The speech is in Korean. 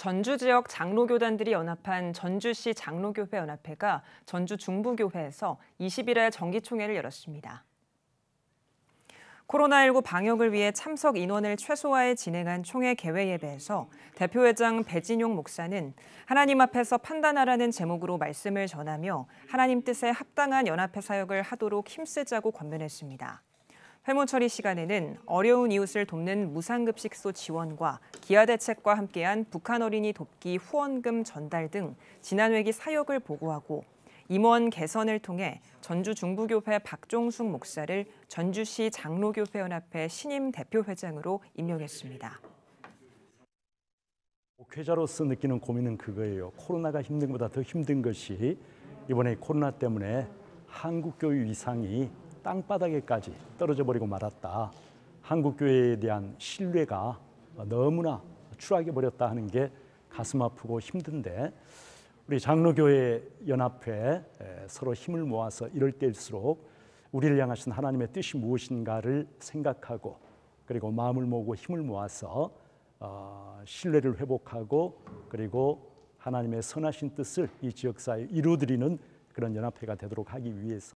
전주 지역 장로교단들이 연합한 전주시 장로교회 연합회가 전주 중부교회에서 20일에 정기총회를 열었습니다. 코로나19 방역을 위해 참석 인원을 최소화해 진행한 총회 개회 예배에서 대표회장 배진용 목사는 하나님 앞에서 판단하라는 제목으로 말씀을 전하며 하나님 뜻에 합당한 연합회 사역을 하도록 힘쓰자고 권면했습니다. 회모 처리 시간에는 어려운 이웃을 돕는 무상급식소 지원과 기아 대책과 함께한 북한 어린이 돕기 후원금 전달 등 지난 회기 사역을 보고하고 임원 개선을 통해 전주 중부교회 박종숙 목사를 전주시 장로교회연합회 신임 대표회장으로 임명했습니다. 목회자로서 느끼는 고민은 그거예요. 코로나가 힘든 것보다 더 힘든 것이 이번에 코로나 때문에 한국 교회 위상이 땅바닥에까지 떨어져 버리고 말았다. 한국 교회에 대한 신뢰가 너무나 추락해 버렸다 하는 게 가슴 아프고 힘든데 우리 장로교회 연합회 서로 힘을 모아서 이럴 때일수록 우리를 향하신 하나님의 뜻이 무엇인가를 생각하고 그리고 마음을 모으고 힘을 모아서 어, 신뢰를 회복하고 그리고 하나님의 선하신 뜻을 이 지역사회에 이루드리는 그런 연합회가 되도록 하기 위해서